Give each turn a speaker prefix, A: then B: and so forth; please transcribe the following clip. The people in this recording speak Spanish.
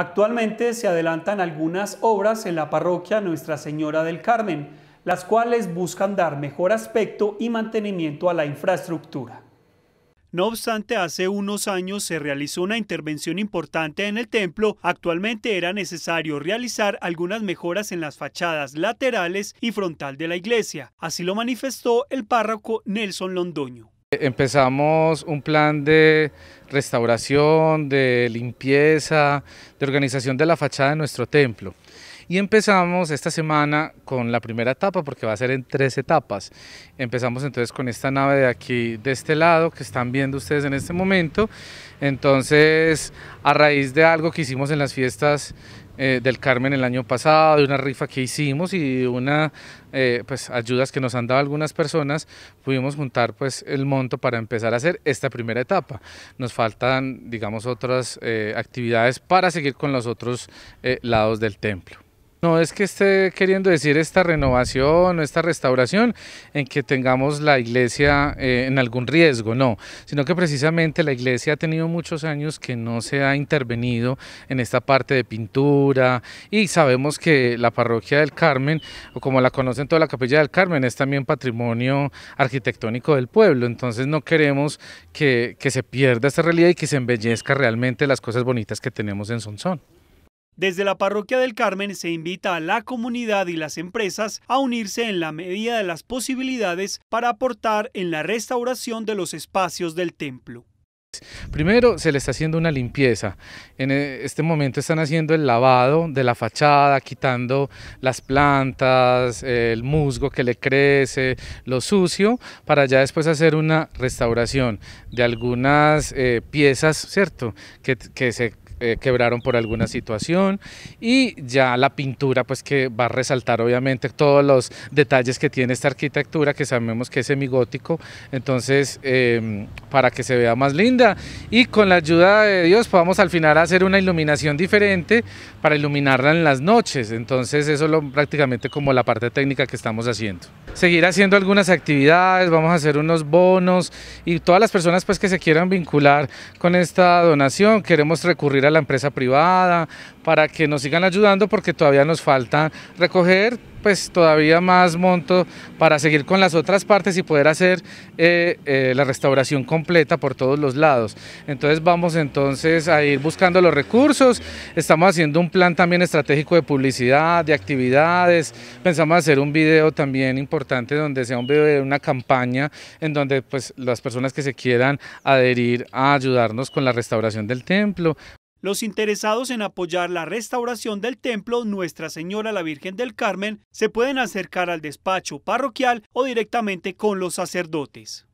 A: Actualmente se adelantan algunas obras en la parroquia Nuestra Señora del Carmen, las cuales buscan dar mejor aspecto y mantenimiento a la infraestructura. No obstante, hace unos años se realizó una intervención importante en el templo. Actualmente era necesario realizar algunas mejoras en las fachadas laterales y frontal de la iglesia. Así lo manifestó el párroco Nelson Londoño
B: empezamos un plan de restauración, de limpieza, de organización de la fachada de nuestro templo. Y empezamos esta semana con la primera etapa, porque va a ser en tres etapas. Empezamos entonces con esta nave de aquí, de este lado, que están viendo ustedes en este momento. Entonces, a raíz de algo que hicimos en las fiestas eh, del Carmen el año pasado, de una rifa que hicimos y una eh, pues, ayudas que nos han dado algunas personas, pudimos juntar pues el monto para empezar a hacer esta primera etapa. Nos faltan digamos otras eh, actividades para seguir con los otros lados del templo. No es que esté queriendo decir esta renovación o esta restauración en que tengamos la iglesia eh, en algún riesgo, no, sino que precisamente la iglesia ha tenido muchos años que no se ha intervenido en esta parte de pintura y sabemos que la parroquia del Carmen, o como la conocen toda la capilla del Carmen, es también patrimonio arquitectónico del pueblo, entonces no queremos que, que se pierda esta realidad y que se embellezca realmente las cosas bonitas que tenemos en Sonsón.
A: Desde la Parroquia del Carmen se invita a la comunidad y las empresas a unirse en la medida de las posibilidades para aportar en la restauración de los espacios del templo.
B: Primero se le está haciendo una limpieza, en e, este momento están haciendo el lavado de la fachada, quitando las plantas, el musgo que le crece, lo sucio, para ya después hacer una restauración de algunas eh, piezas, ¿cierto? Que, que se eh, quebraron por alguna situación y ya la pintura pues que va a resaltar obviamente todos los detalles que tiene esta arquitectura que sabemos que es semigótico, entonces em, para que se vea más linda y con la ayuda de Dios podamos al final hacer una iluminación diferente para iluminarla en las noches, entonces eso es lo, prácticamente como la parte técnica que estamos haciendo. Seguir haciendo algunas actividades, vamos a hacer unos bonos y todas las personas pues que se quieran vincular con esta donación, queremos recurrir a la empresa privada, para que nos sigan ayudando porque todavía nos falta recoger pues todavía más monto para seguir con las otras partes y poder hacer eh, eh, la restauración completa por todos los lados. Entonces vamos entonces a ir buscando los recursos, estamos haciendo un plan también estratégico de publicidad, de actividades, pensamos hacer un video también importante donde sea un video de una campaña en donde pues las personas que se quieran adherir a ayudarnos con la restauración del templo los interesados en
A: apoyar la restauración del templo Nuestra Señora la Virgen del Carmen se pueden acercar al despacho parroquial o directamente con los sacerdotes.